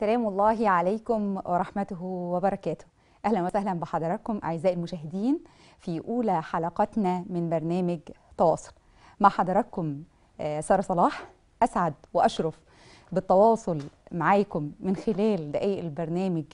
سلام الله عليكم ورحمته وبركاته أهلا وسهلا بحضراتكم أعزائي المشاهدين في أولى حلقتنا من برنامج تواصل مع حضراتكم آه، سارة صلاح أسعد وأشرف بالتواصل معاكم من خلال دقائق البرنامج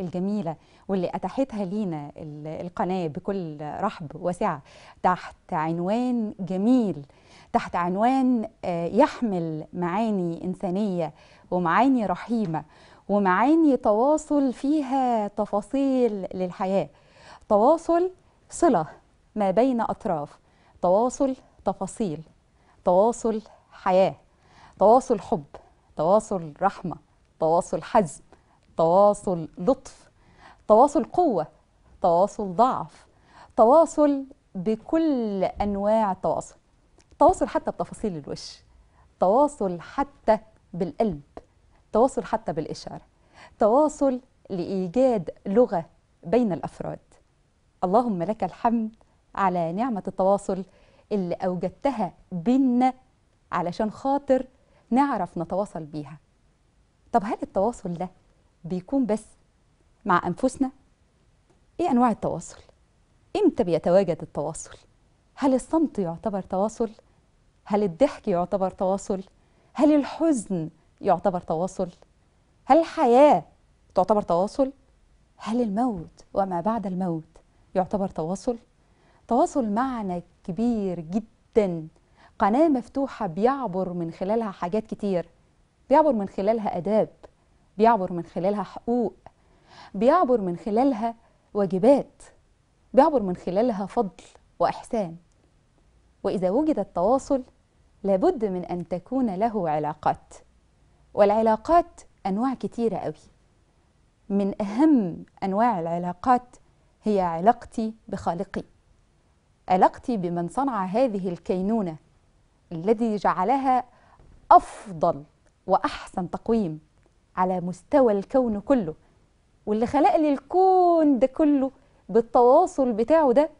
الجميلة واللي أتاحتها لينا القناة بكل رحب وسعة تحت عنوان جميل تحت عنوان آه، يحمل معاني إنسانية ومعاني رحيمة ومعاني تواصل فيها تفاصيل للحياة تواصل صلة ما بين أطراف تواصل تفاصيل تواصل حياة تواصل حب تواصل رحمة تواصل حزم تواصل لطف تواصل قوة تواصل ضعف تواصل بكل أنواع التواصل تواصل حتى بتفاصيل الوش تواصل حتى بالقلب تواصل حتى بالإشارة تواصل لإيجاد لغة بين الأفراد اللهم لك الحمد على نعمة التواصل اللي أوجدتها بينا علشان خاطر نعرف نتواصل بيها طب هل التواصل ده بيكون بس مع أنفسنا؟ إيه أنواع التواصل؟ إمتى بيتواجد التواصل؟ هل الصمت يعتبر تواصل؟ هل الضحك يعتبر تواصل هل الحزن يعتبر تواصل هل الحياه تعتبر تواصل هل الموت وما بعد الموت يعتبر تواصل تواصل معنى كبير جدا قناه مفتوحه بيعبر من خلالها حاجات كتير بيعبر من خلالها اداب بيعبر من خلالها حقوق بيعبر من خلالها واجبات بيعبر من خلالها فضل واحسان واذا وجد التواصل لابد من أن تكون له علاقات والعلاقات أنواع كتيرة قوي من أهم أنواع العلاقات هي علاقتي بخالقي علاقتي بمن صنع هذه الكينونة الذي جعلها أفضل وأحسن تقويم على مستوى الكون كله واللي خلق لي الكون ده كله بالتواصل بتاعه ده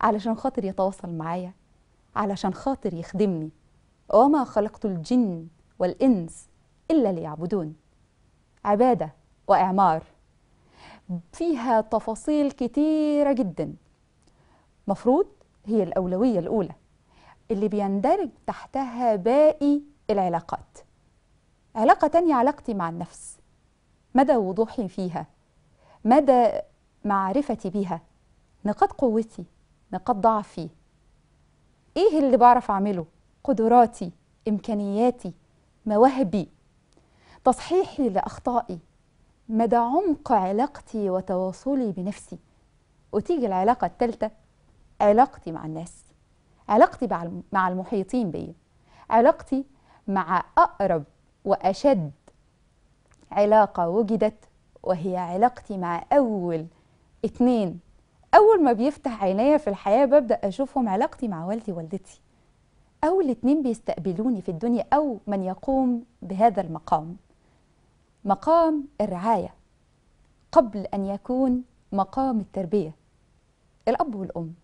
علشان خاطر يتواصل معايا علشان خاطر يخدمني وما خلقت الجن والإنس إلا ليعبدون عبادة وإعمار فيها تفاصيل كتيرة جدا مفروض هي الأولوية الأولى اللي بيندرج تحتها باقي العلاقات علاقة تانية علاقتي مع النفس مدى وضوحي فيها مدى معرفتي بها نقاط قوتي نقاط ضعفي ايه اللي بعرف اعمله قدراتي إمكانياتي مواهبي تصحيحي لأخطائي مدى عمق علاقتي وتواصلي بنفسي وتيجي العلاقة الثالثة علاقتي مع الناس علاقتي مع المحيطين بي علاقتي مع أقرب وأشد علاقة وجدت وهي علاقتي مع أول اتنين أول ما بيفتح عينيا في الحياة ببدأ أشوفهم علاقتي مع والدي ووالدتي أو الاتنين بيستقبلوني في الدنيا أو من يقوم بهذا المقام مقام الرعاية قبل أن يكون مقام التربية الأب والأم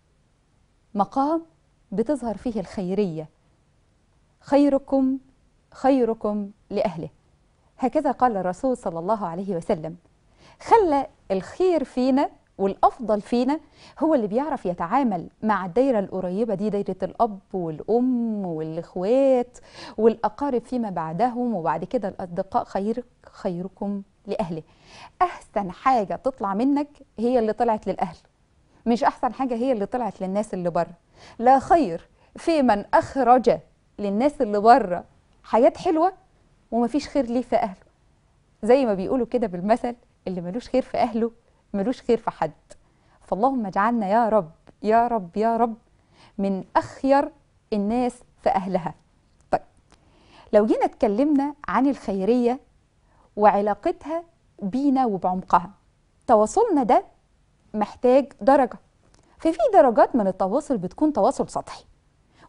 مقام بتظهر فيه الخيرية خيركم خيركم لأهله هكذا قال الرسول صلى الله عليه وسلم خلى الخير فينا والافضل فينا هو اللي بيعرف يتعامل مع الدايره القريبه دي دايره الاب والام والاخوات والاقارب فيما بعدهم وبعد كده الاصدقاء خير خيركم لاهله احسن حاجه تطلع منك هي اللي طلعت للاهل مش احسن حاجه هي اللي طلعت للناس اللي بره لا خير في من اخرج للناس اللي بره حياه حلوه ومفيش خير ليه في اهله زي ما بيقولوا كده بالمثل اللي ملوش خير في اهله ملوش خير في حد فاللهم اجعلنا يا رب يا رب يا رب من أخير الناس في أهلها طيب لو جينا اتكلمنا عن الخيرية وعلاقتها بينا وبعمقها تواصلنا ده محتاج درجة ففي درجات من التواصل بتكون تواصل سطحي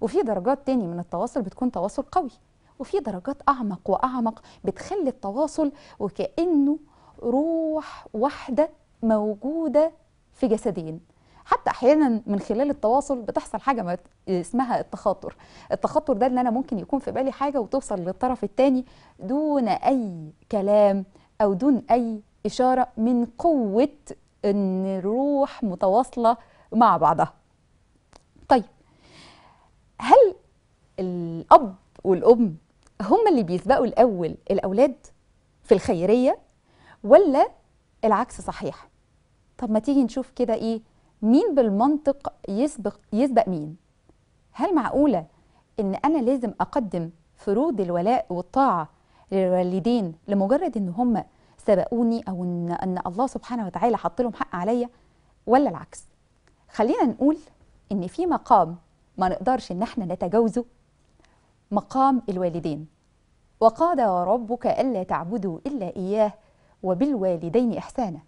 وفي درجات تاني من التواصل بتكون تواصل قوي وفي درجات أعمق وأعمق بتخلي التواصل وكأنه روح واحدة موجودة في جسدين حتى احيانا من خلال التواصل بتحصل حاجه ما اسمها التخاطر التخاطر ده اللي انا ممكن يكون في بالي حاجه وتوصل للطرف الثاني دون اي كلام او دون اي اشاره من قوه ان الروح متواصله مع بعضها طيب هل الاب والام هم اللي بيسبقوا الاول الاولاد في الخيريه ولا العكس صحيح طب ما تيجي نشوف كده ايه مين بالمنطق يسبق يسبق مين هل معقوله ان انا لازم اقدم فروض الولاء والطاعه للوالدين لمجرد ان هم سبقوني او ان ان الله سبحانه وتعالى حط لهم حق عليا ولا العكس خلينا نقول ان في مقام ما نقدرش ان احنا نتجاوزه مقام الوالدين وقاد ربك الا تعبدوا الا اياه وبالوالدين إحسانا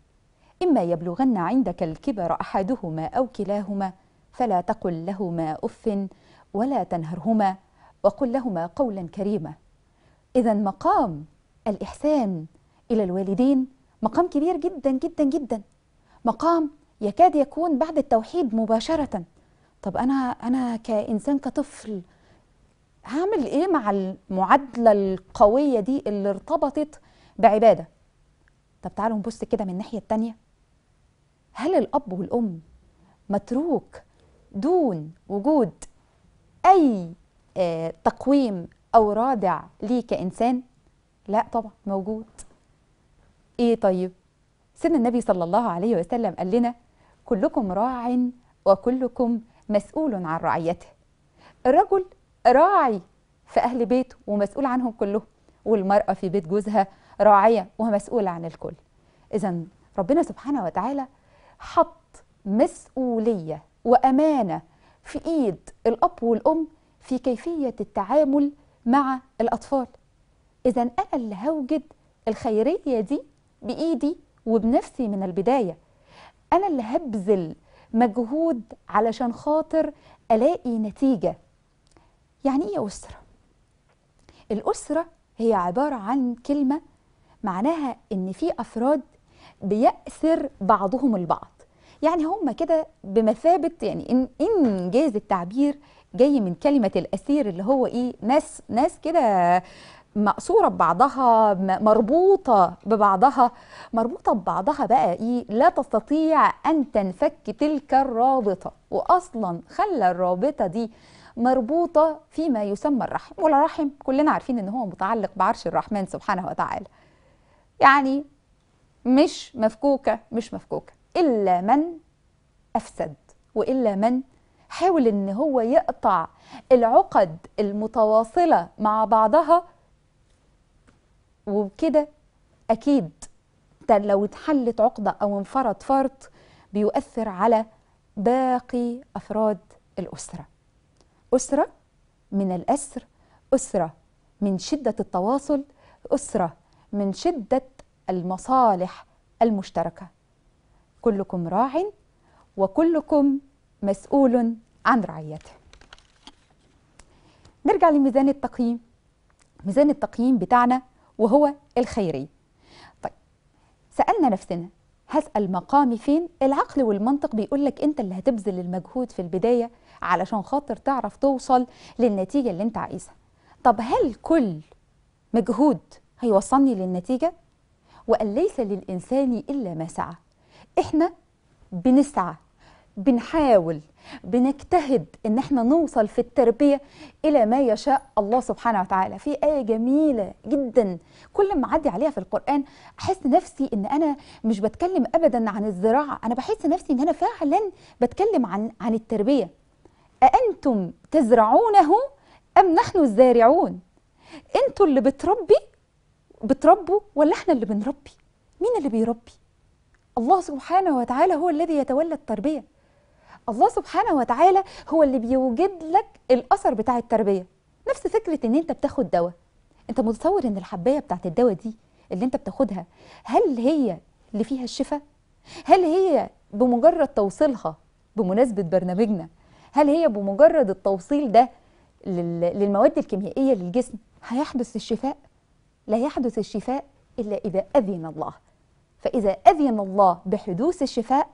إما يبلغن عندك الكبر أحدهما أو كلاهما فلا تقل لهما أف ولا تنهرهما وقل لهما قولا كريما إذا مقام الإحسان إلى الوالدين مقام كبير جدا جدا جدا مقام يكاد يكون بعد التوحيد مباشرة طب أنا أنا كإنسان كطفل هعمل إيه مع المعادلة القوية دي اللي ارتبطت بعبادة طب تعالوا نبص كده من الناحية الثانيه هل الأب والأم متروك دون وجود أي آه، تقويم أو رادع ليه كإنسان؟ لا طبعا موجود إيه طيب؟ سيدنا النبي صلى الله عليه وسلم قال لنا كلكم راع وكلكم مسؤول عن رعيته الرجل راعي في أهل بيته ومسؤول عنهم كلهم والمرأة في بيت جوزها راعية ومسؤولة عن الكل إذا ربنا سبحانه وتعالى حط مسؤولية وأمانة في إيد الأب والأم في كيفية التعامل مع الأطفال إذا أنا اللي هوجد الخيرية دي بإيدي وبنفسي من البداية أنا اللي هبذل مجهود علشان خاطر ألاقي نتيجة يعني إيه أسرة؟ الأسرة هي عبارة عن كلمة معناها ان في افراد بيأثر بعضهم البعض يعني هم كده بمثابه يعني ان ان جاز التعبير جاي من كلمه الاسير اللي هو ايه ناس ناس كده مقصوره ببعضها مربوطه ببعضها مربوطه ببعضها بقى ايه لا تستطيع ان تنفك تلك الرابطه واصلا خلى الرابطه دي مربوطه فيما يسمى الرحم والرحم كلنا عارفين ان هو متعلق بعرش الرحمن سبحانه وتعالى يعني مش مفكوكة مش مفكوكة إلا من أفسد وإلا من حاول إن هو يقطع العقد المتواصلة مع بعضها وبكده أكيد لو اتحلت عقدة أو انفرد فرط بيؤثر على باقي أفراد الأسرة أسرة من الأسر أسرة من شدة التواصل أسرة من شدة المصالح المشتركة كلكم راع وكلكم مسؤول عن رعيته نرجع لميزان التقييم ميزان التقييم بتاعنا وهو الخيري طيب سألنا نفسنا هسأل مقامي فين العقل والمنطق بيقول لك انت اللي هتبذل المجهود في البداية علشان خاطر تعرف توصل للنتيجة اللي انت عايزها طب هل كل مجهود هيوصلني للنتيجة وأن ليس للإنسان إلا ما سعى إحنا بنسعى بنحاول بنجتهد ان احنا نوصل في التربيه الى ما يشاء الله سبحانه وتعالى في ايه جميله جدا كل ما اعدي عليها في القران احس نفسي ان انا مش بتكلم ابدا عن الزراعه انا بحس نفسي ان انا فعلا بتكلم عن عن التربيه اانتم تزرعونه ام نحن الزارعون انتوا اللي بتربي بتربوا ولا احنا اللي بنربي مين اللي بيربي الله سبحانه وتعالى هو الذي يتولى التربيه الله سبحانه وتعالى هو اللي بيوجد لك الاثر بتاع التربيه نفس فكره ان انت بتاخد دواء انت متصور ان الحبايه بتاعت الدواء دي اللي انت بتاخدها هل هي اللي فيها الشفاء هل هي بمجرد توصيلها بمناسبه برنامجنا هل هي بمجرد التوصيل ده للمواد الكيميائيه للجسم هيحدث الشفاء لا يحدث الشفاء إلا إذا أذن الله فإذا أذن الله بحدوث الشفاء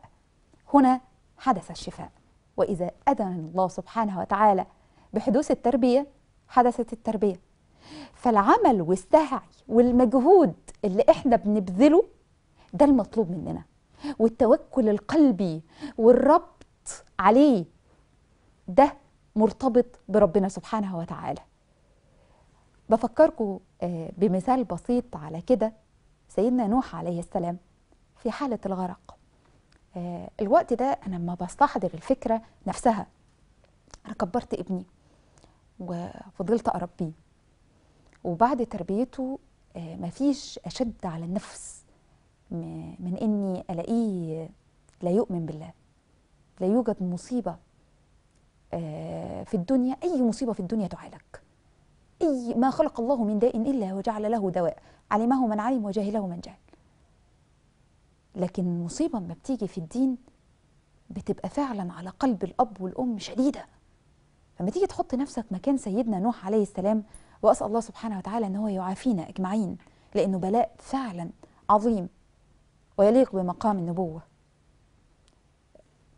هنا حدث الشفاء وإذا أذن الله سبحانه وتعالى بحدوث التربية حدثت التربية فالعمل والسعي والمجهود اللي احنا بنبذله ده المطلوب مننا والتوكل القلبي والربط عليه ده مرتبط بربنا سبحانه وتعالى بفكركم آه، بمثال بسيط على كده سيدنا نوح عليه السلام في حالة الغرق آه، الوقت ده أنا لما بستحضر الفكرة نفسها أنا كبرت ابني وفضلت أربيه وبعد تربيته آه، مفيش أشد على النفس من إني ألاقيه لا يؤمن بالله لا يوجد مصيبة في الدنيا أي مصيبة في الدنيا تعالج أي ما خلق الله من داء إلا وجعل له دواء علمه من علم وجهله من جهل لكن المصيبة ما بتيجي في الدين بتبقى فعلا على قلب الأب والأم شديدة فما تيجي تحط نفسك مكان سيدنا نوح عليه السلام وأسأل الله سبحانه وتعالى أن هو يعافينا أجمعين لأنه بلاء فعلا عظيم ويليق بمقام النبوة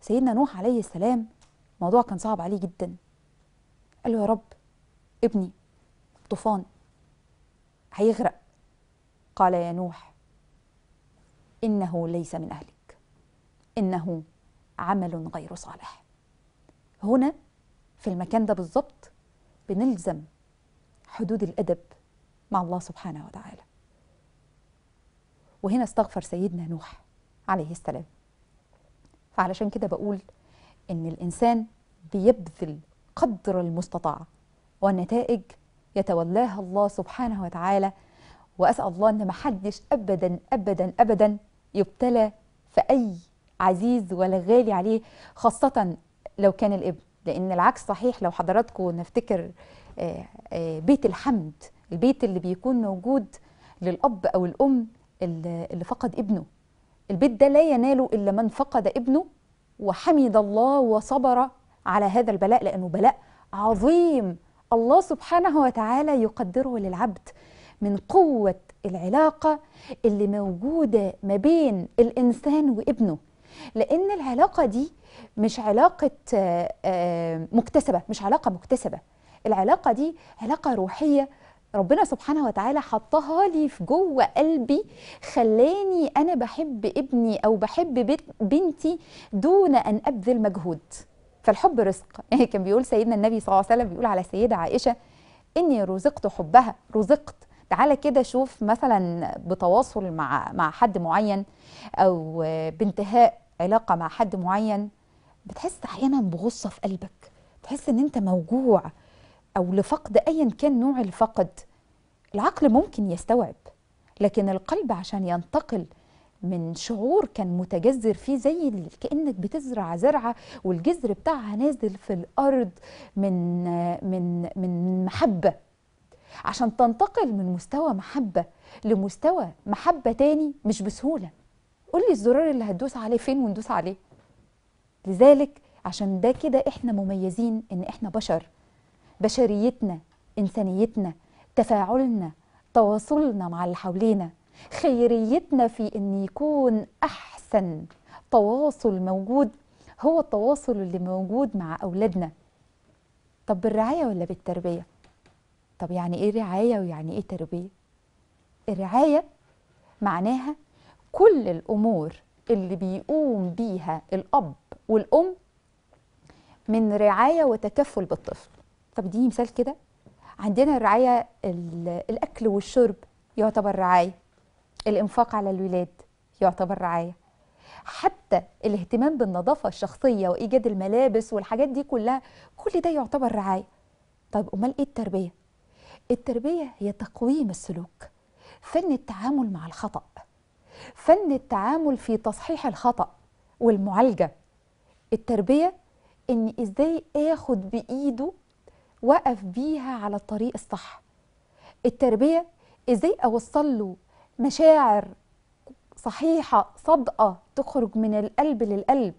سيدنا نوح عليه السلام موضوع كان صعب عليه جدا قال له يا رب ابني طوفان هيغرق قال يا نوح انه ليس من اهلك انه عمل غير صالح هنا في المكان ده بالظبط بنلزم حدود الادب مع الله سبحانه وتعالى وهنا استغفر سيدنا نوح عليه السلام فعلشان كده بقول ان الانسان بيبذل قدر المستطاع والنتائج يتولاها الله سبحانه وتعالى وأسأل الله أن محدش أبدا أبدا أبدا يبتلى في أي عزيز ولا غالي عليه خاصة لو كان الابن لأن العكس صحيح لو حضراتكم نفتكر آه، آه، بيت الحمد البيت اللي بيكون موجود للأب أو الأم اللي فقد ابنه البيت ده لا يناله إلا من فقد ابنه وحمد الله وصبر على هذا البلاء لأنه بلاء عظيم الله سبحانه وتعالى يقدره للعبد من قوة العلاقة اللي موجودة ما بين الإنسان وابنه لأن العلاقة دي مش علاقة آه، آه، مكتسبة مش علاقة مكتسبة العلاقة دي علاقة روحية ربنا سبحانه وتعالى حطها لي في جوه قلبي خلاني أنا بحب ابني أو بحب بنتي دون أن أبذل مجهود فالحب رزق يعني كان بيقول سيدنا النبي صلى الله عليه وسلم بيقول على السيدة عائشة إني رزقت حبها رزقت تعالى كده شوف مثلا بتواصل مع مع حد معين أو بانتهاء علاقة مع حد معين بتحس أحيانا بغصة في قلبك بتحس إن أنت موجوع أو لفقد أيا كان نوع الفقد العقل ممكن يستوعب لكن القلب عشان ينتقل من شعور كان متجذر فيه زي كانك بتزرع زرعه والجذر بتاعها نازل في الارض من من من محبه عشان تنتقل من مستوى محبه لمستوى محبه تاني مش بسهوله قول لي الزرار اللي هتدوس عليه فين وندوس عليه لذلك عشان ده كده احنا مميزين ان احنا بشر بشريتنا انسانيتنا تفاعلنا تواصلنا مع اللي حوالينا خيريتنا في أن يكون أحسن تواصل موجود هو التواصل اللي موجود مع أولادنا طب بالرعاية ولا بالتربية؟ طب يعني إيه رعاية ويعني إيه تربية؟ الرعاية معناها كل الأمور اللي بيقوم بيها الأب والأم من رعاية وتكفل بالطفل طب دي مثال كده عندنا الرعاية الأكل والشرب يعتبر رعاية الإنفاق على الولاد يعتبر رعاية حتى الاهتمام بالنظافة الشخصية وإيجاد الملابس والحاجات دي كلها كل ده يعتبر رعاية طيب أمال إيه التربية؟ التربية هي تقويم السلوك فن التعامل مع الخطأ فن التعامل في تصحيح الخطأ والمعالجة التربية إن إزاي آخد بإيده وقف بيها على الطريق الصح التربية إزاي أوصل له مشاعر صحيحة صادقة تخرج من القلب للقلب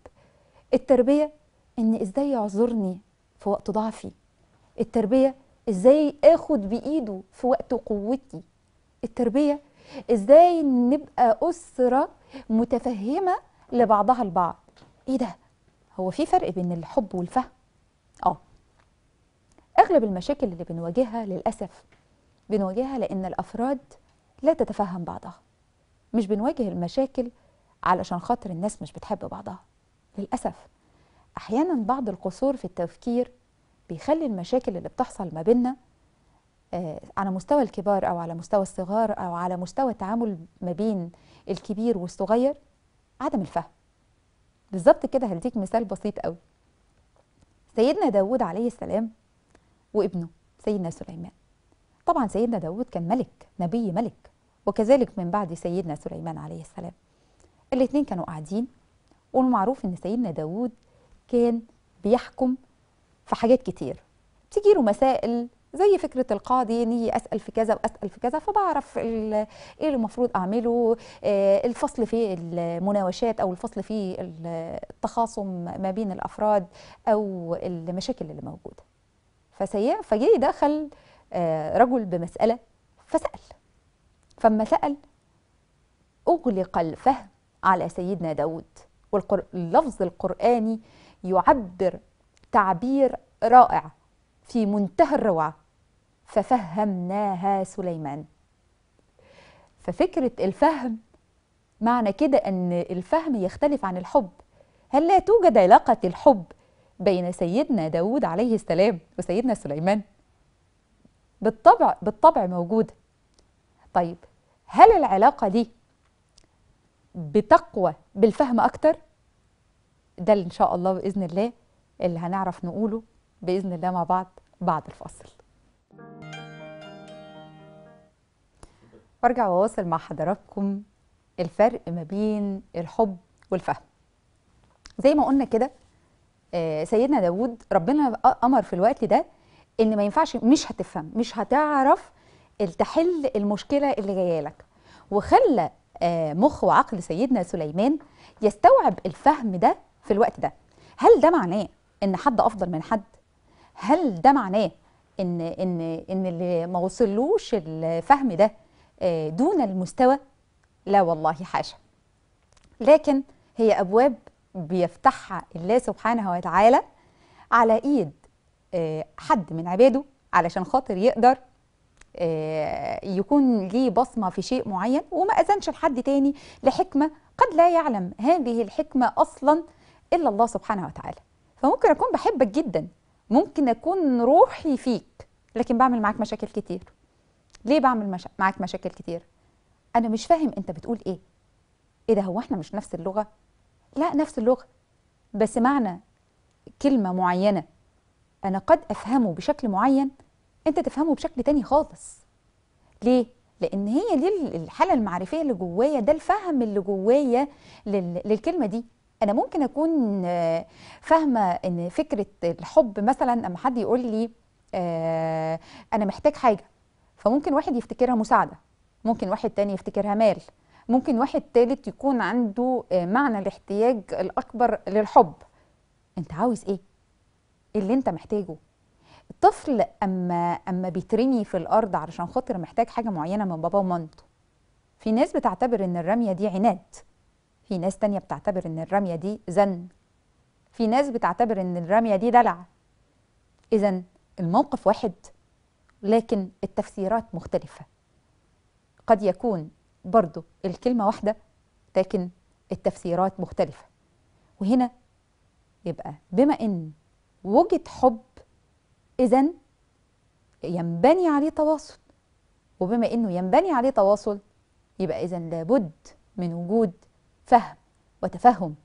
التربية إن إزاي يعذرني في وقت ضعفي التربية إزاي آخد بإيده في وقت قوتي التربية إزاي نبقى أسرة متفهمة لبعضها البعض إيه ده؟ هو في فرق بين الحب والفهم؟ آه أغلب المشاكل اللي بنواجهها للأسف بنواجهها لأن الأفراد لا تتفهم بعضها مش بنواجه المشاكل علشان خاطر الناس مش بتحب بعضها للأسف أحيانا بعض القصور في التفكير بيخلي المشاكل اللي بتحصل ما بيننا آه، على مستوى الكبار أو على مستوى الصغار أو على مستوى التعامل ما بين الكبير والصغير عدم الفهم بالظبط كده هديك مثال بسيط قوي سيدنا داود عليه السلام وابنه سيدنا سليمان طبعا سيدنا داود كان ملك نبي ملك وكذلك من بعد سيدنا سليمان عليه السلام الاثنين كانوا قاعدين والمعروف ان سيدنا داود كان بيحكم في حاجات كتير بتيجي له مسائل زي فكرة القاضي اني اسأل في كذا واسأل في كذا فبعرف ايه اللي المفروض اعمله آه، الفصل في المناوشات او الفصل في التخاصم ما بين الافراد او المشاكل اللي موجودة فسيء دخل آه، رجل بمسألة فسأل فما سأل أغلق الفهم على سيدنا داود واللفظ القرآني يعبر تعبير رائع في منتهى الروعة ففهمناها سليمان ففكرة الفهم معنى كده أن الفهم يختلف عن الحب هل لا توجد علاقة الحب بين سيدنا داود عليه السلام وسيدنا سليمان؟ بالطبع بالطبع موجودة طيب هل العلاقة دي بتقوى بالفهم أكتر؟ ده إن شاء الله بإذن الله اللي هنعرف نقوله بإذن الله مع بعض بعد الفصل وارجع واواصل مع حضراتكم الفرق ما بين الحب والفهم زي ما قلنا كده آه، سيدنا داود ربنا أمر في الوقت ده ان ما ينفعش مش هتفهم مش هتعرف تحل المشكله اللي جايه لك وخلى آه، مخ وعقل سيدنا سليمان يستوعب الفهم ده في الوقت ده هل ده معناه ان حد افضل من حد هل ده معناه ان ان ان اللي ما وصلوش الفهم ده آه، دون المستوى لا والله حاشا لكن هي ابواب بيفتحها الله سبحانه وتعالى على ايد آه، حد من عباده علشان خاطر يقدر آه، يكون ليه بصمة في شيء معين وما أذنش لحد تاني لحكمة قد لا يعلم هذه الحكمة أصلا إلا الله سبحانه وتعالى فممكن أكون بحبك جدا ممكن أكون روحي فيك لكن بعمل معاك مشاكل كتير ليه بعمل مشا... معاك مشاكل كتير أنا مش فاهم أنت بتقول إيه إيه ده هو إحنا مش نفس اللغة لا نفس اللغة بس معنى كلمة معينة أنا قد أفهمه بشكل معين أنت تفهمه بشكل تاني خالص ليه؟ لأن هي دي الحالة المعرفية اللي جوايا ده الفهم اللي جوايا للكلمة دي أنا ممكن أكون آه، فاهمة إن فكرة الحب مثلا أما حد يقول لي آه، أنا محتاج حاجة فممكن واحد يفتكرها مساعدة ممكن واحد تاني يفتكرها مال ممكن واحد تالت يكون عنده آه، معنى الاحتياج الأكبر للحب أنت عاوز إيه؟ اللي انت محتاجه الطفل اما اما بيترمي في الارض علشان خاطر محتاج حاجه معينه من بابا ومامته في ناس بتعتبر ان الرميه دي عناد في ناس تانية بتعتبر ان الرميه دي زن في ناس بتعتبر ان الرميه دي دلع اذا الموقف واحد لكن التفسيرات مختلفه قد يكون برضو الكلمه واحده لكن التفسيرات مختلفه وهنا يبقى بما ان وجد حب إذا ينبني عليه تواصل وبما إنه ينبني عليه تواصل يبقى إذا لابد من وجود فهم وتفهم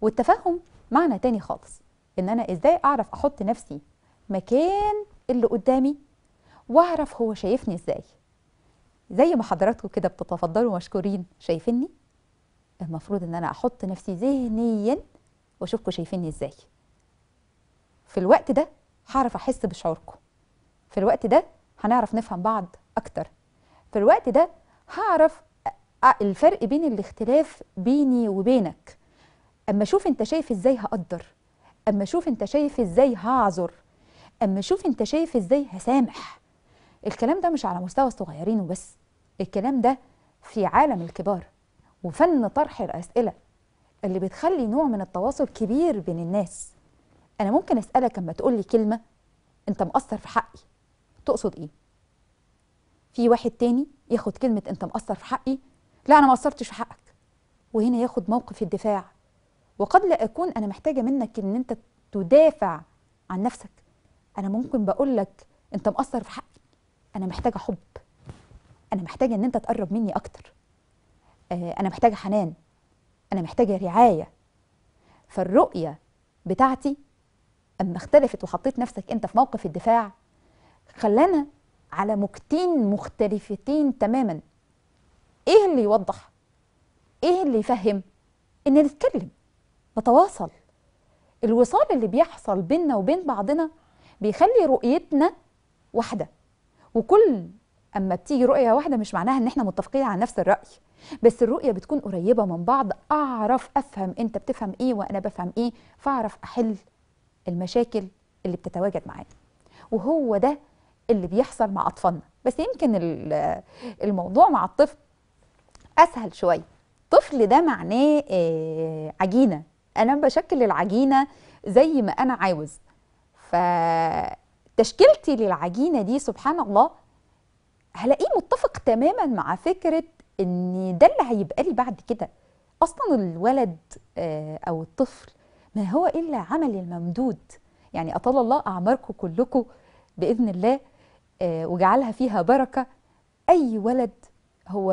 والتفهم معنى تاني خالص إن أنا إزاي أعرف أحط نفسي مكان اللي قدامي وأعرف هو شايفني إزاي زي ما حضراتكم كده بتتفضلوا مشكورين شايفيني المفروض إن أنا أحط نفسي ذهنيا وأشوفكم شايفيني إزاي في الوقت ده هعرف احس بشعوركم في الوقت ده هنعرف نفهم بعض اكتر في الوقت ده هعرف الفرق بين الاختلاف بيني وبينك اما اشوف انت شايف ازاي هقدر اما اشوف انت شايف ازاي هعذر اما اشوف انت شايف ازاي هسامح الكلام ده مش على مستوى الصغيرين وبس الكلام ده في عالم الكبار وفن طرح الاسئله اللي بتخلي نوع من التواصل كبير بين الناس انا ممكن اسالك لما تقول لي كلمه انت مقصر في حقي تقصد ايه في واحد تاني ياخد كلمه انت مقصر في حقي لا انا ما قصرتش في حقك وهنا ياخد موقف الدفاع وقد لا اكون انا محتاجه منك ان انت تدافع عن نفسك انا ممكن بقول لك انت مقصر في حقي انا محتاجه حب انا محتاجه ان انت تقرب مني اكتر آه، انا محتاجه حنان انا محتاجه رعايه فالرؤيه بتاعتي اما اختلفت وحطيت نفسك انت في موقف الدفاع خلانا على موجتين مختلفتين تماما ايه اللي يوضح ايه اللي يفهم ان نتكلم نتواصل الوصال اللي بيحصل بيننا وبين بعضنا بيخلي رؤيتنا واحده وكل اما بتيجي رؤيه واحده مش معناها ان احنا متفقين على نفس الراي بس الرؤيه بتكون قريبه من بعض اعرف افهم انت بتفهم ايه وانا بفهم ايه فاعرف احل المشاكل اللي بتتواجد معانا وهو ده اللي بيحصل مع أطفالنا بس يمكن الموضوع مع الطفل أسهل شوية طفل ده معناه آه، عجينة أنا بشكل العجينة زي ما أنا عاوز فتشكيلتي للعجينة دي سبحان الله هلاقيه متفق تماما مع فكرة ان ده اللي هيبقى لي بعد كده اصلا الولد آه، او الطفل ما هو إلا عمل الممدود يعني أطال الله أعماركم كلكم بإذن الله آه، وجعلها فيها بركة أي ولد هو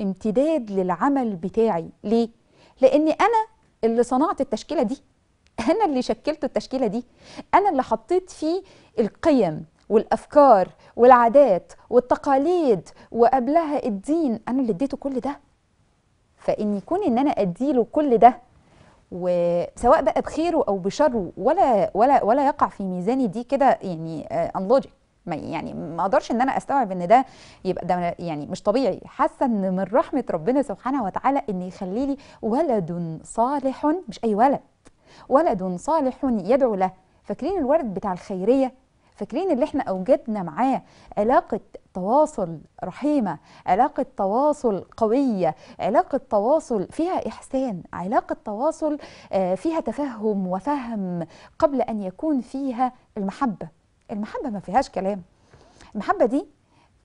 امتداد للعمل بتاعي ليه؟ لأن أنا اللي صنعت التشكيلة دي أنا اللي شكلت التشكيلة دي أنا اللي حطيت فيه القيم والأفكار والعادات والتقاليد وقبلها الدين أنا اللي اديته كل ده فإن يكون إن أنا أديله كل ده وسواء بقى بخيره او بشره ولا ولا ولا يقع في ميزاني دي كده يعني انلوجيك آه، ما يعني ما اقدرش ان انا استوعب ان ده يبقى ده يعني مش طبيعي حاسه ان من رحمه ربنا سبحانه وتعالى ان يخلي لي ولد صالح مش اي ولد ولد صالح يدعو له فاكرين الورد بتاع الخيريه فاكرين اللي احنا اوجدنا معاه علاقه تواصل رحيمة علاقة تواصل قوية علاقة تواصل فيها إحسان علاقة تواصل آه، فيها تفهم وفهم قبل أن يكون فيها المحبة المحبة ما فيهاش كلام المحبة دي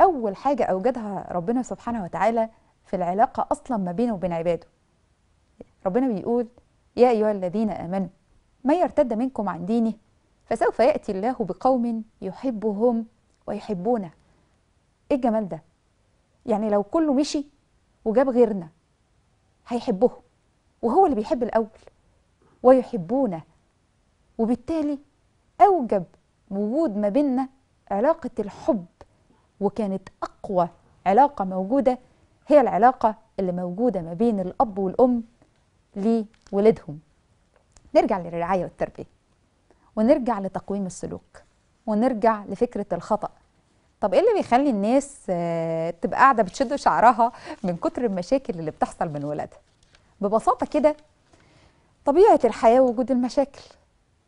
أول حاجة أوجدها ربنا سبحانه وتعالى في العلاقة أصلا ما بينه وبين عباده ربنا بيقول يا أيها الذين آمنوا ما يرتد منكم عن دينه فسوف يأتي الله بقوم يحبهم ويحبونه ايه الجمال ده يعني لو كله مشي وجاب غيرنا هيحبه وهو اللي بيحب الاول ويحبونه وبالتالي اوجب وجود ما بيننا علاقه الحب وكانت اقوى علاقه موجوده هي العلاقه اللي موجوده ما بين الاب والام لولادهم نرجع للرعايه والتربيه ونرجع لتقويم السلوك ونرجع لفكره الخطأ طب ايه اللي بيخلي الناس آه، تبقى قاعده بتشد شعرها من كتر المشاكل اللي بتحصل من ولادها ببساطه كده طبيعه الحياه وجود المشاكل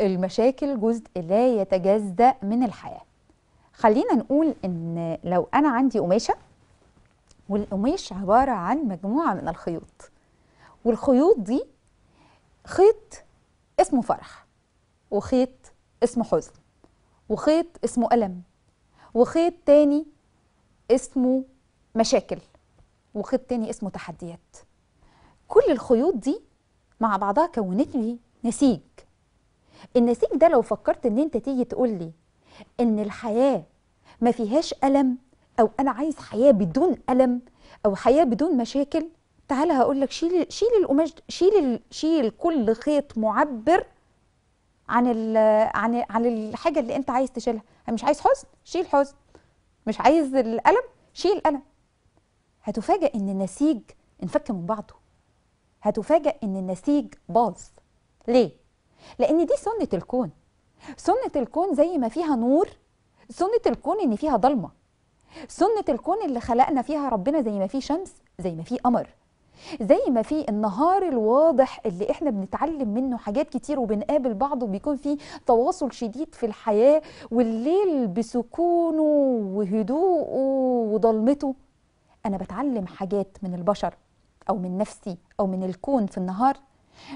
المشاكل جزء لا يتجزأ من الحياه خلينا نقول ان لو انا عندي قماشه والقماش عباره عن مجموعه من الخيوط والخيوط دي خيط اسمه فرح وخيط اسمه حزن وخيط اسمه ألم وخيط تاني اسمه مشاكل وخيط تاني اسمه تحديات كل الخيوط دي مع بعضها كونت لي نسيج النسيج ده لو فكرت ان انت تيجي تقول لي ان الحياه ما فيهاش الم او انا عايز حياه بدون الم او حياه بدون مشاكل تعالى هقول لك شيل شيل القماش شيل شيل كل خيط معبر عن عن عن الحاجه اللي انت عايز تشيلها مش عايز حزن شيل حزن مش عايز الألم شيل ألم هتفاجأ إن النسيج انفك من بعضه هتفاجأ إن النسيج باظ ليه؟ لأن دي سنة الكون سنة الكون زي ما فيها نور سنة الكون إن فيها ضلمة سنة الكون اللي خلقنا فيها ربنا زي ما فيه شمس زي ما فيه قمر زي ما في النهار الواضح اللي احنا بنتعلم منه حاجات كتير وبنقابل بعض وبيكون في تواصل شديد في الحياة والليل بسكونه وهدوءه وضلمته أنا بتعلم حاجات من البشر أو من نفسي أو من الكون في النهار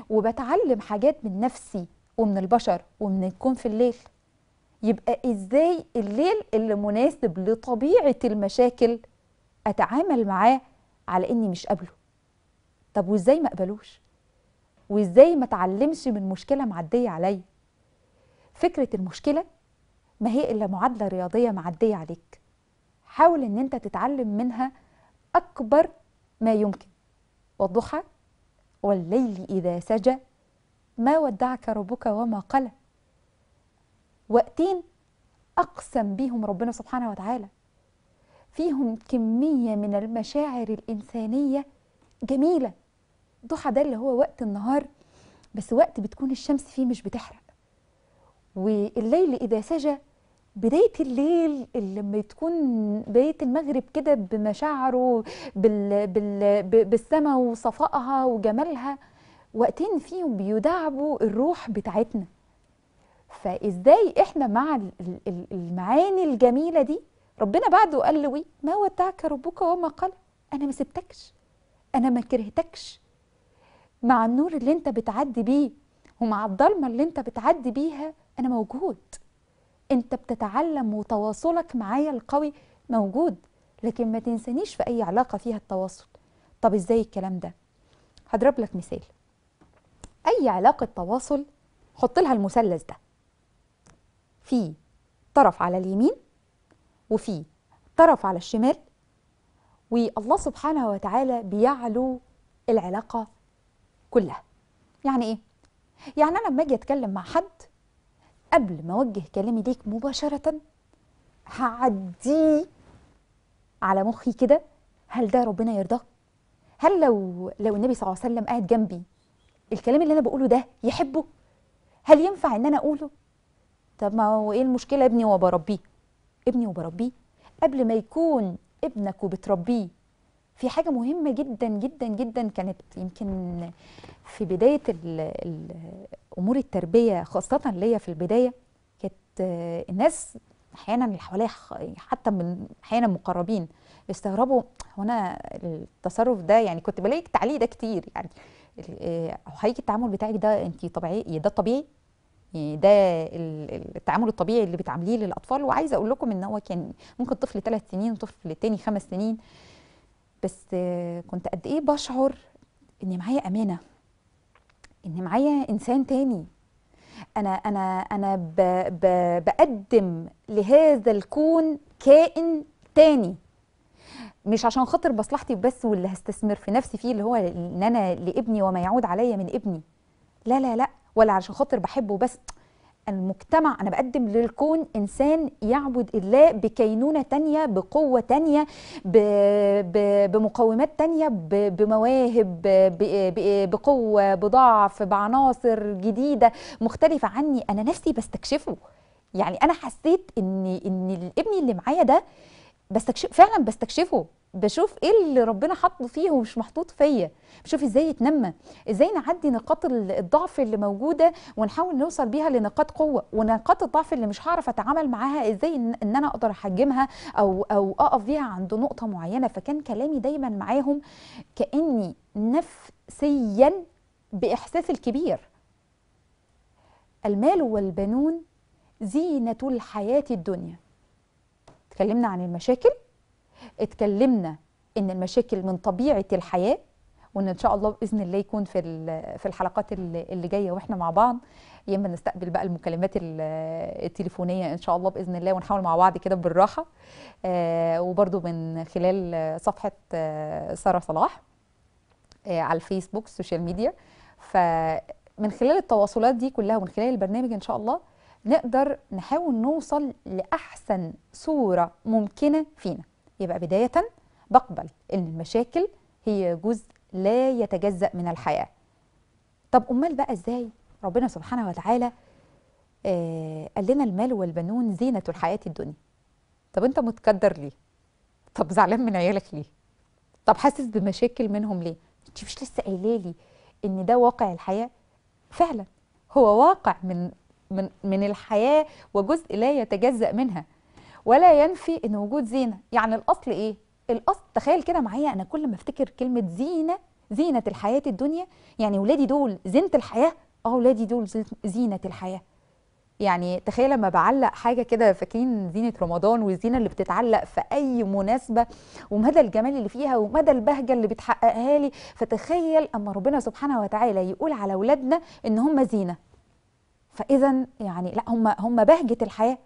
وبتعلم حاجات من نفسي ومن البشر ومن الكون في الليل يبقى إزاي الليل اللي مناسب لطبيعة المشاكل أتعامل معاه على إني مش قابله طب وازاي ما اقبلوش وازاي ما اتعلمش من مشكله معديه عليا فكره المشكله ما هي الا معادله رياضيه معديه عليك حاول ان انت تتعلم منها اكبر ما يمكن والضحى والليل اذا سجى ما ودعك ربك وما قلى وقتين اقسم بيهم ربنا سبحانه وتعالى فيهم كميه من المشاعر الانسانيه جميله ضحى ده اللي هو وقت النهار بس وقت بتكون الشمس فيه مش بتحرق والليل إذا سجى بداية الليل اللي لما تكون بداية المغرب كده بمشاعره بال بال بالسماء وصفائها وجمالها وقتين فيهم بيدعبوا الروح بتاعتنا فازاي احنا مع المعاني الجميلة دي ربنا بعده قال لي إيه؟ ما ودعك ربك وما قال انا ما سبتكش انا ما كرهتكش مع النور اللي انت بتعدي بيه ومع الضلمه اللي انت بتعدي بيها انا موجود انت بتتعلم وتواصلك معايا القوي موجود لكن ما تنسانيش في اي علاقه فيها التواصل طب ازاي الكلام ده هضرب لك مثال اي علاقه تواصل حط لها المثلث ده في طرف على اليمين وفي طرف على الشمال والله سبحانه وتعالى بيعلو العلاقه كلها يعني ايه يعني انا لما اجي اتكلم مع حد قبل ما اوجه كلامي ليك مباشره هعديه على مخي كده هل ده ربنا يرضاه هل لو لو النبي صلى الله عليه وسلم قاعد جنبي الكلام اللي انا بقوله ده يحبه هل ينفع ان انا اقوله طب ما هو ايه المشكله ابني وبربيه ابني وبربيه قبل ما يكون ابنك وبتربيه في حاجة مهمة جدا جدا جدا كانت يمكن في بداية أمور التربية خاصة ليا في البداية كانت الناس أحيانا اللي حواليا حتى من أحيانا مقربين بيستغربوا هو أنا التصرف ده يعني كنت بلاقي التعليق ده كتير يعني أو آه، حقيقي التعامل بتاعك ده أنت طبيعي ده طبيعي ده التعامل الطبيعي اللي بتعامليه للاطفال وعايزه اقول لكم ان هو كان ممكن طفل ثلاث سنين وطفل تاني خمس سنين بس كنت قد ايه بشعر اني معايا امانه اني معايا انسان تاني انا انا انا ب ب بقدم لهذا الكون كائن تاني مش عشان خاطر مصلحتي بس واللي هستثمر في نفسي فيه اللي هو ان انا لابني وما يعود عليا من ابني لا لا لا ولا عشان خاطر بحبه بس المجتمع أنا بقدم للكون إنسان يعبد الله بكينونة تانية بقوة تانية بمقومات تانية بمواهب بقوة بضعف بعناصر جديدة مختلفة عني أنا نفسي بستكشفه يعني أنا حسيت إن إن الابن اللي معايا ده بستكشف فعلا بستكشفه بشوف ايه اللي ربنا حاطه فيه ومش محطوط فيا بشوف ازاي يتنمى ازاي نعدي نقاط الضعف اللي موجوده ونحاول نوصل بيها لنقاط قوه ونقاط الضعف اللي مش هعرف اتعامل معاها ازاي ان انا اقدر احجمها او او اقف بيها عند نقطه معينه فكان كلامي دايما معاهم كاني نفسيا باحساس الكبير المال والبنون زينه الحياه الدنيا اتكلمنا عن المشاكل اتكلمنا ان المشاكل من طبيعه الحياه وان ان شاء الله باذن الله يكون في في الحلقات اللي جايه واحنا مع بعض يا اما نستقبل بقى المكالمات التليفونيه ان شاء الله باذن الله ونحاول مع بعض كده بالراحه آه وبرده من خلال صفحه آه ساره صلاح آه على الفيسبوك السوشيال ميديا فمن خلال التواصلات دي كلها ومن خلال البرنامج ان شاء الله نقدر نحاول نوصل لاحسن صوره ممكنه فينا يبقى بداية بقبل إن المشاكل هي جزء لا يتجزأ من الحياة طب أمال بقى إزاي ربنا سبحانه وتعالى آه قال لنا المال والبنون زينة الحياة الدنيا طب أنت متكدر ليه طب زعلان من عيالك ليه طب حاسس بمشاكل منهم ليه انت مش لسه قايله لي ان ده واقع الحياه فعلا هو واقع من من من الحياه وجزء لا يتجزا منها ولا ينفي ان وجود زينه يعني الاصل ايه الاصل تخيل كده معايا انا كل ما افتكر كلمه زينه زينه الحياه الدنيا يعني ولادي دول زينه الحياه اه ولادي دول زينه الحياه يعني تخيل لما بعلق حاجه كده فاكرين زينه رمضان والزينه اللي بتتعلق في اي مناسبه ومدى الجمال اللي فيها ومدى البهجه اللي بتحققها لي فتخيل اما ربنا سبحانه وتعالى يقول على اولادنا ان هم زينه فاذا يعني لا هم هم بهجه الحياه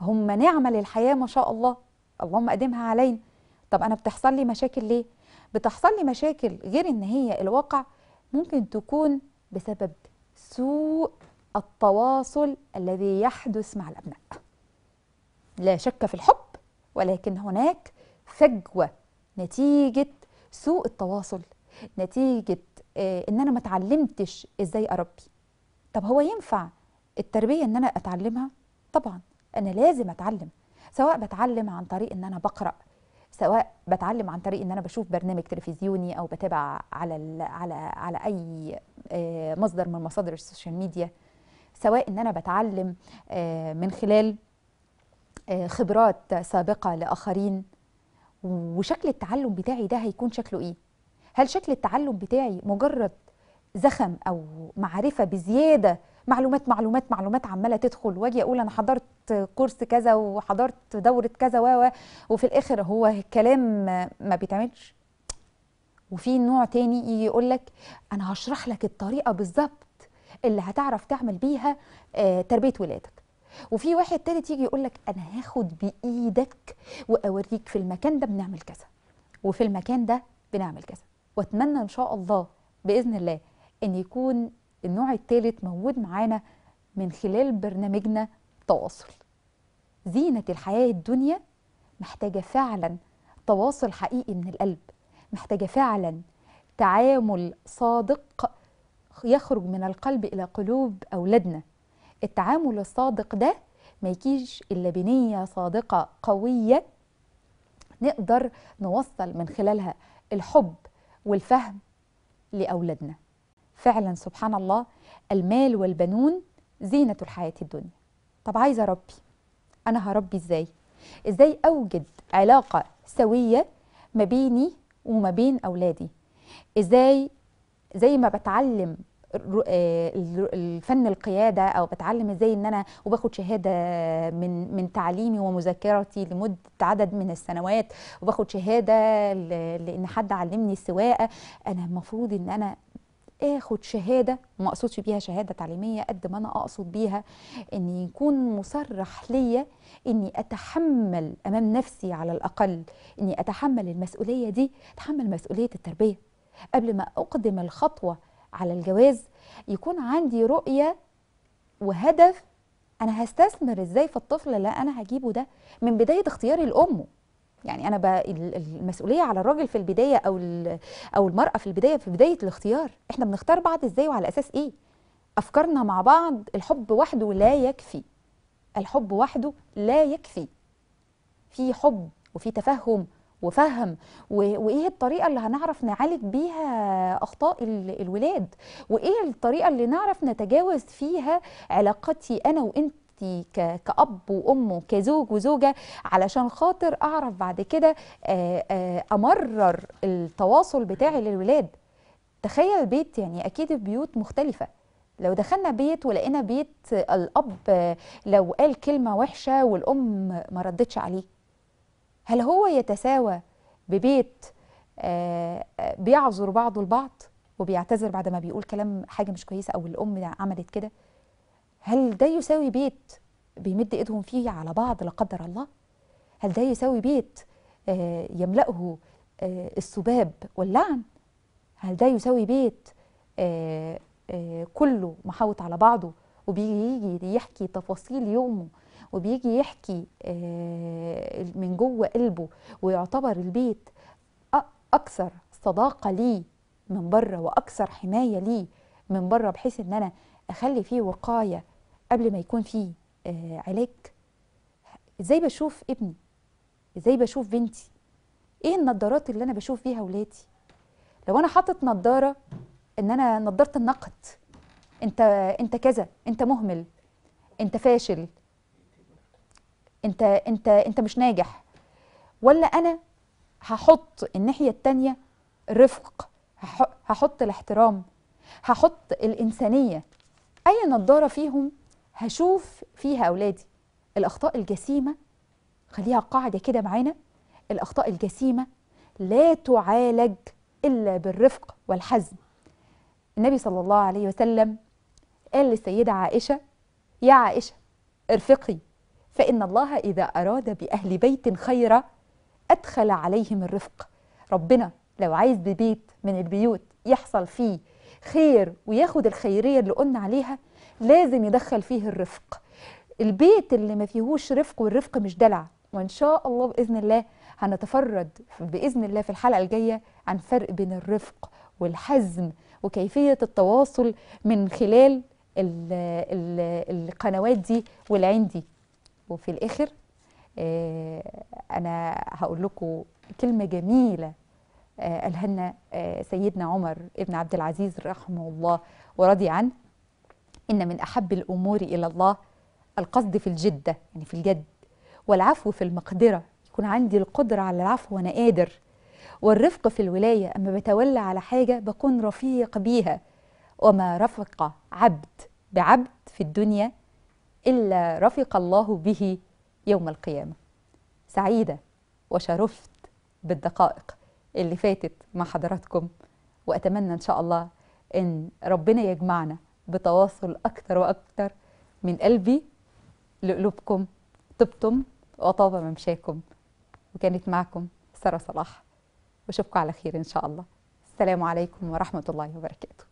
هم نعمة للحياة ما شاء الله اللهم قدمها علينا طب أنا بتحصل لي مشاكل ليه؟ بتحصل لي مشاكل غير إن هي الواقع ممكن تكون بسبب سوء التواصل الذي يحدث مع الأبناء لا شك في الحب ولكن هناك فجوة نتيجة سوء التواصل نتيجة آه، إن أنا ما اتعلمتش إزاي أربي طب هو ينفع التربية إن أنا أتعلمها؟ طبعا انا لازم اتعلم سواء بتعلم عن طريق ان انا بقرا سواء بتعلم عن طريق ان انا بشوف برنامج تلفزيوني او بتابع على ال على على اي آه، مصدر من مصادر السوشيال ميديا سواء ان انا بتعلم آه، من خلال آه، خبرات سابقه لاخرين وشكل التعلم بتاعي ده هيكون شكله ايه هل شكل التعلم بتاعي مجرد زخم او معرفه بزياده معلومات معلومات معلومات عماله تدخل واجي اقول انا حضرت كورس كذا وحضرت دوره كذا و وفي الاخر هو الكلام ما بيتعملش وفي نوع تاني يجي يقول لك انا هشرح لك الطريقه بالظبط اللي هتعرف تعمل بيها آه، تربيه ولادك وفي واحد تالت يجي يقول لك انا هاخد بايدك واوريك في المكان ده بنعمل كذا وفي المكان ده بنعمل كذا واتمنى ان شاء الله باذن الله ان يكون النوع التالت موجود معانا من خلال برنامجنا التواصل زينة الحياة الدنيا محتاجة فعلا تواصل حقيقي من القلب محتاجة فعلا تعامل صادق يخرج من القلب إلى قلوب أولادنا التعامل الصادق ده ما يجيش إلا بنية صادقة قوية نقدر نوصل من خلالها الحب والفهم لأولادنا فعلا سبحان الله المال والبنون زينة الحياة الدنيا طب عايزه اربي انا هربي ازاي ازاي اوجد علاقه سويه ما بيني وما بين اولادي ازاي زي ما بتعلم آه، الفن القياده او بتعلم ازاي ان انا وباخد شهاده من من تعليمي ومذاكرتي لمده عدد من السنوات وباخد شهاده لان حد علمني السواقه انا المفروض ان انا اخد شهاده ما اقصدش بيها شهاده تعليميه قد ما انا اقصد بيها ان يكون مصرح ليا اني اتحمل امام نفسي على الاقل اني اتحمل المسؤوليه دي اتحمل مسؤوليه التربيه قبل ما اقدم الخطوه على الجواز يكون عندي رؤيه وهدف انا هستثمر ازاي في الطفل اللي انا هجيبه ده من بدايه اختياري لامه يعني انا المسؤوليه على الراجل في البدايه او او المراه في البدايه في بدايه الاختيار احنا بنختار بعض ازاي وعلى اساس ايه افكارنا مع بعض الحب وحده لا يكفي الحب وحده لا يكفي في حب وفي تفهم وفهم وايه الطريقه اللي هنعرف نعالج بيها اخطاء الولاد وايه الطريقه اللي نعرف نتجاوز فيها علاقتي انا وانت مسؤوليتي كأب وأم وكزوج وزوجة علشان خاطر أعرف بعد كده أمرر التواصل بتاعي للولاد تخيل بيت يعني أكيد البيوت مختلفة لو دخلنا بيت ولقينا بيت الأب لو قال كلمة وحشة والأم ما ردتش عليه هل هو يتساوى ببيت بيعذر بعضه البعض وبيعتذر بعد ما بيقول كلام حاجة مش كويسة أو الأم عملت كده هل ده يساوي بيت بيمد ايدهم فيه على بعض لا قدر الله هل ده يساوي بيت آه، يملأه آه، السباب واللعن هل ده يساوي بيت آه، كله محاوط على بعضه وبيجي يحكي تفاصيل يومه وبيجي يحكي من جوه قلبه ويعتبر البيت اكثر صداقه ليه من بره واكثر حمايه ليه من بره بحيث ان انا اخلي فيه وقايه قبل ما يكون في آه، علاج ازاي بشوف ابني ازاي بشوف بنتي ايه النضارات اللي انا بشوف بيها ولادي لو انا حاطط نضاره ان انا نضاره النقد انت انت كذا انت مهمل انت فاشل انت انت انت مش ناجح ولا انا هحط الناحيه الثانيه الرفق هحط الاحترام هحط الانسانيه اي نضاره فيهم هشوف فيها أولادي الأخطاء الجسيمة خليها قاعدة كده معانا الأخطاء الجسيمة لا تعالج إلا بالرفق والحزم النبي صلى الله عليه وسلم قال للسيدة عائشة يا عائشة ارفقي فإن الله إذا أراد بأهل بيت خيرا أدخل عليهم الرفق ربنا لو عايز ببيت من البيوت يحصل فيه خير وياخد الخيرية اللي قلنا عليها لازم يدخل فيه الرفق البيت اللي ما فيهوش رفق والرفق مش دلع وان شاء الله باذن الله هنتفرد باذن الله في الحلقه الجايه عن فرق بين الرفق والحزم وكيفيه التواصل من خلال الـ الـ القنوات دي والعين دي وفي الاخر آه، انا هقول لكم كلمه جميله آه، قالها لنا آه، سيدنا عمر ابن عبد العزيز رحمه الله ورضي عنه إن من أحب الأمور إلى الله القصد في الجدة يعني في الجد والعفو في المقدرة يكون عندي القدرة على العفو وأنا قادر والرفق في الولاية أما بتولى على حاجة بكون رفيق بيها وما رفق عبد بعبد في الدنيا إلا رفق الله به يوم القيامة سعيدة وشرفت بالدقائق اللي فاتت مع حضراتكم وأتمنى إن شاء الله إن ربنا يجمعنا بتواصل أكتر وأكتر من قلبي لقلوبكم طبتم وطاب ممشاكم وكانت معكم سارة صلاح وأشوفكم على خير إن شاء الله السلام عليكم ورحمة الله وبركاته